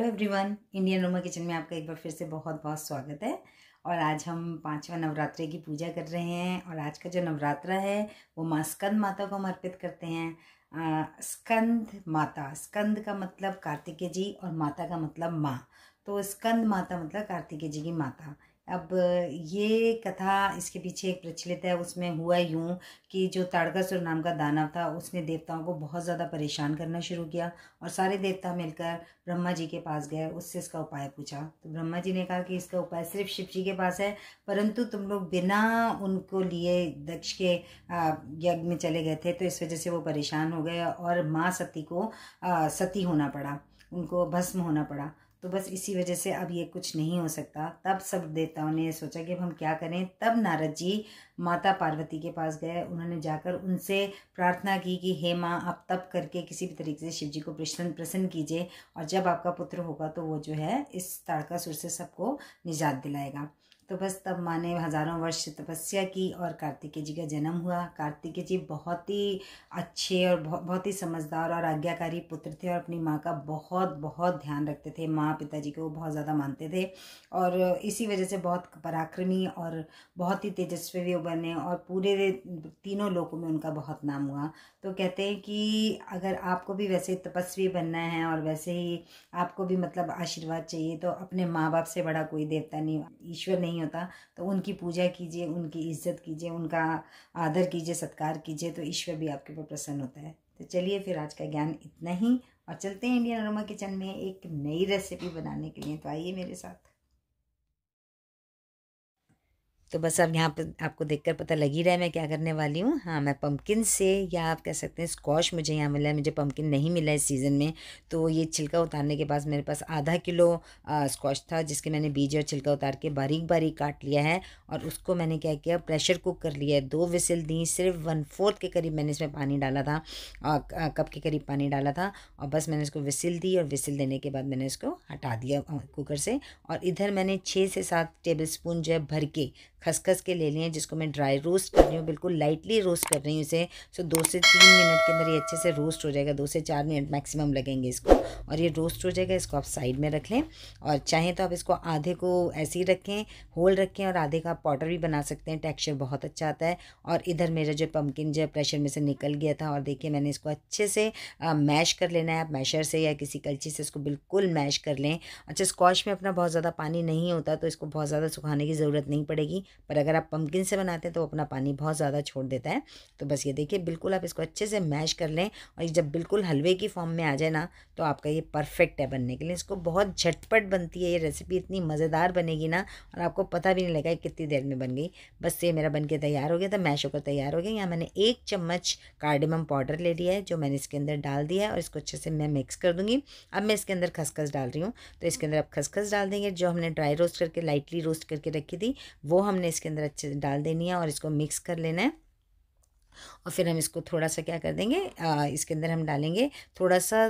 hello everyone Indian Roma kitchen में आपका एक बार फिर से बहुत बहुत स्वागत है और आज हम पांचवा नवरात्रे की पूजा कर रहे हैं और आज का जो नवरात्रा है वो माँ स्कंद माता को हम अर्पित करते हैं आ, स्कंद माता स्कंद का मतलब कार्तिकेय जी और माता का मतलब माँ तो स्कंद माता मतलब कार्तिकेय जी की माता अब ये कथा इसके पीछे एक प्रचलित है उसमें हुआ यूँ कि जो ताड़कासुर नाम का दानव था उसने देवताओं को बहुत ज़्यादा परेशान करना शुरू किया और सारे देवता मिलकर ब्रह्मा जी के पास गए उससे इसका उपाय पूछा तो ब्रह्मा जी ने कहा कि इसका उपाय सिर्फ शिव जी के पास है परंतु तुम लोग बिना उनको लिए दक्ष के यज्ञ में चले गए थे तो इस वजह से वो परेशान हो गए और माँ सती को सती होना पड़ा उनको भस्म होना पड़ा तो बस इसी वजह से अब ये कुछ नहीं हो सकता तब सब देवताओं ने सोचा कि अब हम क्या करें तब नारद जी माता पार्वती के पास गए उन्होंने जाकर उनसे प्रार्थना की कि हे माँ आप तब करके किसी भी तरीके से शिव जी को प्रसन्न प्रसन्न कीजिए और जब आपका पुत्र होगा तो वो जो है इस ताड़का सुर से सबको निजात दिलाएगा तो बस तब माँ ने हज़ारों वर्ष तपस्या की और कार्तिकेय जी का जन्म हुआ कार्तिकेय जी बहुत ही अच्छे और बहुत ही समझदार और आज्ञाकारी पुत्र थे और अपनी माँ का बहुत बहुत ध्यान रखते थे माँ पिताजी को बहुत ज़्यादा मानते थे और इसी वजह से बहुत पराक्रमी और बहुत ही तेजस्वी भी बने और पूरे तीनों लोगों में उनका बहुत नाम हुआ तो कहते हैं कि अगर आपको भी वैसे तपस्वी बनना है और वैसे ही आपको भी मतलब आशीर्वाद चाहिए तो अपने माँ बाप से बड़ा कोई देवता नहीं ईश्वर नहीं नहीं होता तो उनकी पूजा कीजिए उनकी इज्जत कीजिए उनका आदर कीजिए सत्कार कीजिए तो ईश्वर भी आपके ऊपर प्रसन्न होता है तो चलिए फिर आज का ज्ञान इतना ही और चलते हैं इंडियन अरोमा किचन में एक नई रेसिपी बनाने के लिए तो आइए मेरे साथ तो बस अब यहाँ पर आपको देखकर पता लग ही रहा है मैं क्या करने वाली हूँ हाँ मैं पम्पकिन से या आप कह सकते हैं स्कॉश मुझे यहाँ मिला है मुझे पम्पकिन नहीं मिला इस सीज़न में तो ये छिलका उतारने के बाद मेरे पास आधा किलो स्कॉश था जिसके मैंने बीज और छिलका उतार के बारीक बारीक काट लिया है और उसको मैंने क्या किया प्रेशर कुक कर लिया है दो विसिल दी सिर्फ वन फोर्थ के करीब मैंने इसमें पानी डाला था कप के करीब पानी डाला था और बस मैंने इसको विसिल दी और विसिल देने के बाद मैंने इसको हटा दिया कुकर से और इधर मैंने छः से सात टेबल स्पून जो है भर के खसखस के ले लिए हैं जिसको मैं ड्राई रोस्ट कर रही हूँ बिल्कुल लाइटली रोस्ट कर रही हूँ इसे सो दो से तीन मिनट के अंदर ये अच्छे से रोस्ट हो जाएगा दो से चार मिनट मैक्सिमम लगेंगे इसको और ये रोस्ट हो जाएगा इसको आप साइड में रख लें और चाहें तो आप इसको आधे को ऐसे ही रखें होल रखें और आधे का आप पाउडर भी बना सकते हैं टेक्स्चर बहुत अच्छा आता है और इधर मेरा जो पम्पकिन जो प्रेशर में से निकल गया था और देखिए मैंने इसको अच्छे से मैश कर लेना है आप मैशर से या किसी कल्ची से इसको बिल्कुल मैश कर लें अच्छा स्कॉश में अपना बहुत ज़्यादा पानी नहीं होता तो इसको बहुत ज़्यादा सुखाने की ज़रूरत नहीं पड़ेगी पर अगर आप पम्पकिन से बनाते हैं तो अपना पानी बहुत ज़्यादा छोड़ देता है तो बस ये देखिए बिल्कुल आप इसको अच्छे से मैश कर लें और जब बिल्कुल हलवे की फॉर्म में आ जाए ना तो आपका ये परफेक्ट है बनने के लिए इसको बहुत झटपट बनती है ये रेसिपी इतनी मज़ेदार बनेगी ना और आपको पता भी नहीं लगा कितनी देर में बन गई बस ये मेरा बन तैयार हो गया था मैश होकर तैयार हो गया यहाँ मैंने एक चम्मच कार्डिमम पाउडर ले लिया है जो मैंने इसके अंदर डाल दिया है और इसको अच्छे से मैं मिक्स कर दूँगी अब मैं इसके अंदर खसखस डाल रही हूँ तो इसके अंदर आप खसखस डाल देंगे जो हमने ड्राई रोस्ट करके लाइटली रोस्ट करके रखी थी वो हमने हमने इसके अंदर अच्छे से डाल देनी है और इसको मिक्स कर लेना है और फिर हम इसको थोड़ा सा क्या कर देंगे आ, इसके अंदर हम डालेंगे थोड़ा सा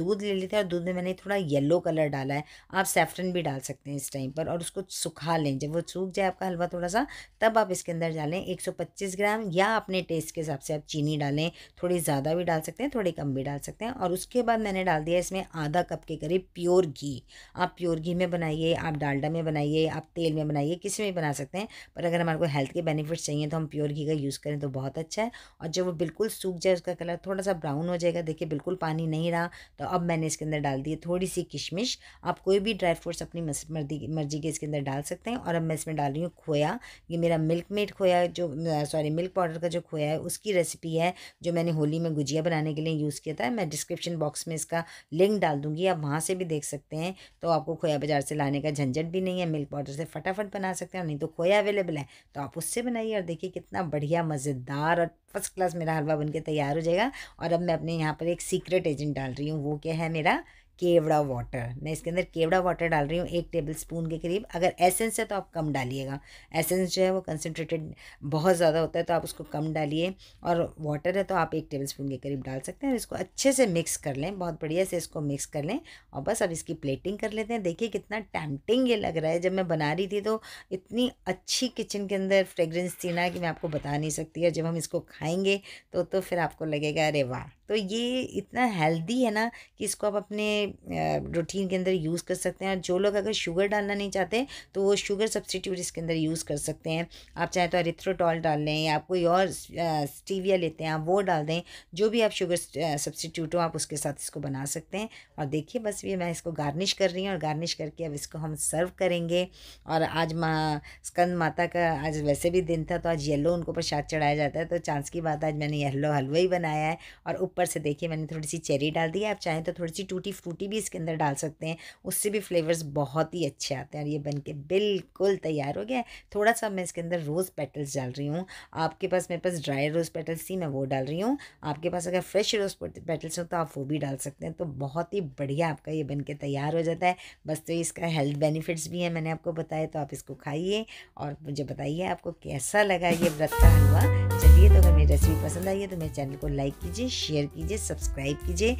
दूध ले लेते हैं और दूध में मैंने थोड़ा येलो कलर डाला है आप सेफ्रन भी डाल सकते हैं इस टाइम पर और उसको सुखा लें जब वो सूख जाए आपका हलवा थोड़ा सा तब आप इसके अंदर डालें 125 ग्राम या अपने टेस्ट के हिसाब से आप चीनी डालें थोड़ी ज़्यादा भी डाल सकते हैं थोड़ी कम भी डाल सकते हैं और उसके बाद मैंने डाल दिया इसमें आधा कप के करीब प्योर घी आप प्योर घी में बनाइए आप डालडा में बनाइए आप तेल में बनाइए किसी में भी बना सकते हैं पर अगर हमारे को हेल्थ के बेनिफिट्स चाहिए तो हम प्योर घी का यूज़ करें तो बहुत अच्छा है है और जब वो बिल्कुल सूख जाए उसका कलर थोड़ा सा ब्राउन हो जाएगा देखिए बिल्कुल पानी नहीं रहा तो अब मैंने इसके अंदर डाल दी थोड़ी सी किशमिश आप कोई भी ड्राई फ्रूट्स अपनी मर्जी मर्जी के इसके अंदर डाल सकते हैं और अब मैं इसमें डाल रही हूँ खोया ये मेरा मिल्क मेड खोया जो सॉरी मिल्क पाउडर का जो खोया है उसकी रेसिपी है जो मैंने होली में गुजिया बनाने के लिए यूज़ किया था मैं डिस्क्रिप्शन बॉक्स में इसका लिंक डाल दूँगी आप वहाँ से भी देख सकते हैं तो आपको खोया बाज़ार से लाने का झंझट भी नहीं है मिल्क पाउडर से फटाफट बना सकते हैं और नहीं तो खोया अवेलेबल है तो आप उससे बनाइए और देखिए कितना बढ़िया मज़ेदार और फर्स्ट क्लास मेरा हलवा बनके तैयार हो जाएगा और अब मैं अपने यहाँ पर एक सीक्रेट एजेंट डाल रही हूँ वो क्या है मेरा केवड़ा वाटर मैं इसके अंदर केवड़ा वाटर डाल रही हूँ एक टेबल स्पून के करीब अगर एसेंस है तो आप कम डालिएगा एसेंस जो है वो कंसनट्रेटेड बहुत ज़्यादा होता है तो आप उसको कम डालिए और वाटर है तो आप एक टेबल स्पून के करीब डाल सकते हैं और इसको अच्छे से मिक्स कर लें बहुत बढ़िया से इसको मिक्स कर लें और बस अब इसकी प्लेटिंग कर लेते हैं देखिए कितना टैमटिंग ये लग रहा है जब मैं बना रही थी तो इतनी अच्छी किचन के अंदर फ्रेगरेंस थी ना कि मैं आपको बता नहीं सकती और जब हम इसको खाएँगे तो तो फिर आपको लगेगा अरे वाह तो ये इतना हेल्दी है ना कि इसको आप अपने रूटीन के अंदर यूज़ कर सकते हैं और जो लोग अगर शुगर डालना नहीं चाहते तो वो शुगर सब्सटीट्यूट इसके अंदर यूज़ कर सकते हैं आप चाहे तो अरिथ्रोटॉल डाल लें या आप कोई और स्टीविया लेते हैं आप वो डाल दें जो भी आप शुगर सब्सटीट्यूट हो आप उसके साथ इसको बना सकते हैं और देखिए बस ये मैं इसको गार्निश कर रही हूँ और गार्निश करके अब इसको हम सर्व करेंगे और आज माँ स्कंद माता का आज वैसे भी दिन था तो आज येलो उनको प्रसाद चढ़ाया जाता है तो चांस की बात आज मैंने येलो हलवा ही बनाया है और ऊपर से देखिए मैंने थोड़ी सी चेरी डाल दी है आप चाहें तो थोड़ी सी टूटी फ्रूट फ्रूटी भी इसके अंदर डाल सकते हैं उससे भी फ्लेवर्स बहुत ही अच्छे आते हैं और ये बन के बिल्कुल तैयार हो गया है थोड़ा सा मैं इसके अंदर रोज़ पेटल्स डाल रही हूँ आपके पास मेरे पास ड्राई रोज़ पेटल्स थी मैं वो डाल रही हूँ आपके पास अगर फ्रेश रोज़ पेटल्स हो तो आप वो भी डाल सकते हैं तो बहुत ही बढ़िया आपका ये बन के तैयार हो जाता है बस तो इसका हेल्थ बेनिफिट्स भी हैं मैंने आपको बताया तो आप इसको खाइए और मुझे बताइए आपको कैसा लगा ये व्रत का हलवा चलिए तो अगर मेरी रेसिपी पसंद आई है तो मेरे चैनल को लाइक कीजिए शेयर कीजिए सब्सक्राइब कीजिए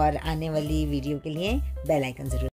और आने वाली वीडियो वीडियो के लिए बेल आइकन जरूर